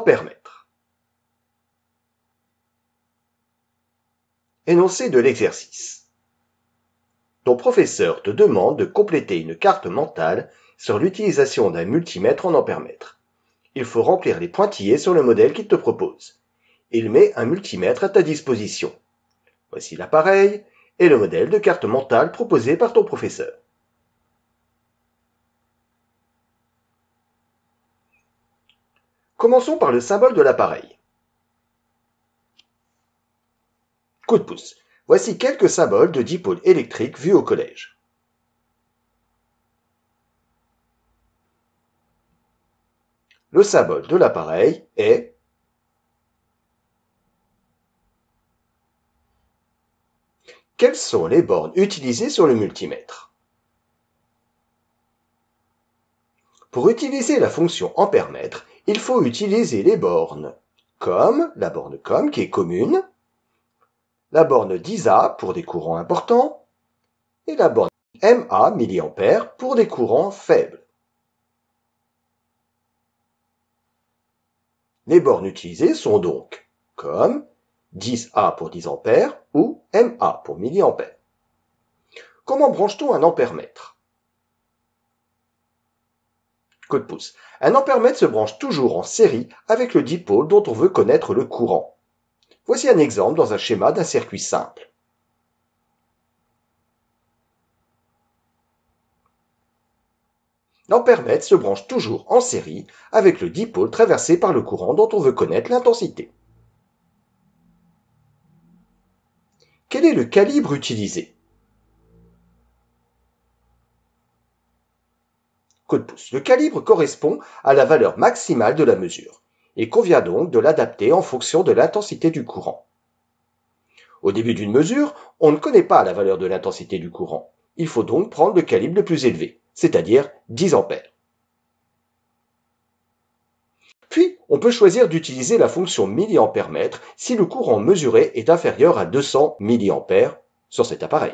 permettre. Énoncé de l'exercice. Ton professeur te demande de compléter une carte mentale sur l'utilisation d'un multimètre en en Il faut remplir les pointillés sur le modèle qu'il te propose. Il met un multimètre à ta disposition. Voici l'appareil et le modèle de carte mentale proposé par ton professeur. Commençons par le symbole de l'appareil. Coup de pouce. Voici quelques symboles de dipôles électriques vus au collège. Le symbole de l'appareil est Quelles sont les bornes utilisées sur le multimètre Pour utiliser la fonction ampère-mètre, il faut utiliser les bornes comme la borne COM qui est commune, la borne 10A pour des courants importants et la borne MA mA pour des courants faibles. Les bornes utilisées sont donc COM, 10A pour 10 A ou MA pour mA. Comment branche-t-on un ampèremètre un ampermètre se branche toujours en série avec le dipôle dont on veut connaître le courant. Voici un exemple dans un schéma d'un circuit simple. L'ampermètre se branche toujours en série avec le dipôle traversé par le courant dont on veut connaître l'intensité. Quel est le calibre utilisé de pouce. Le calibre correspond à la valeur maximale de la mesure. et convient donc de l'adapter en fonction de l'intensité du courant. Au début d'une mesure, on ne connaît pas la valeur de l'intensité du courant. Il faut donc prendre le calibre le plus élevé, c'est-à-dire 10 ampères. Puis, on peut choisir d'utiliser la fonction milliampère-mètre si le courant mesuré est inférieur à 200 milliampères sur cet appareil.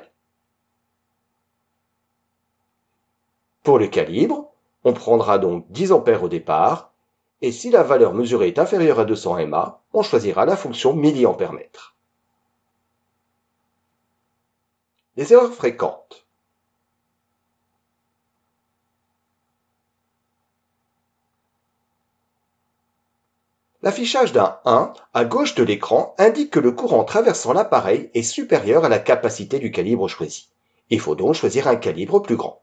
Pour le calibre, on prendra donc 10 A au départ, et si la valeur mesurée est inférieure à 200 mA, on choisira la fonction mA. Les erreurs fréquentes. L'affichage d'un 1 à gauche de l'écran indique que le courant traversant l'appareil est supérieur à la capacité du calibre choisi. Il faut donc choisir un calibre plus grand.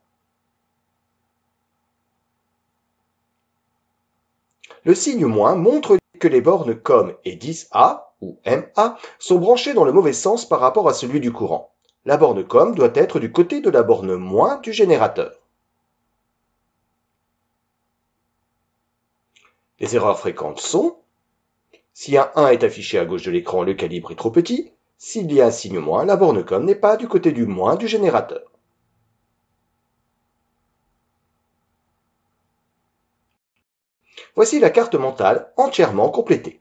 Le signe moins montre que les bornes COM et 10A ou MA sont branchées dans le mauvais sens par rapport à celui du courant. La borne COM doit être du côté de la borne moins du générateur. Les erreurs fréquentes sont si un 1 est affiché à gauche de l'écran, le calibre est trop petit. S'il y a un signe moins, la borne COM n'est pas du côté du moins du générateur. Voici la carte mentale entièrement complétée.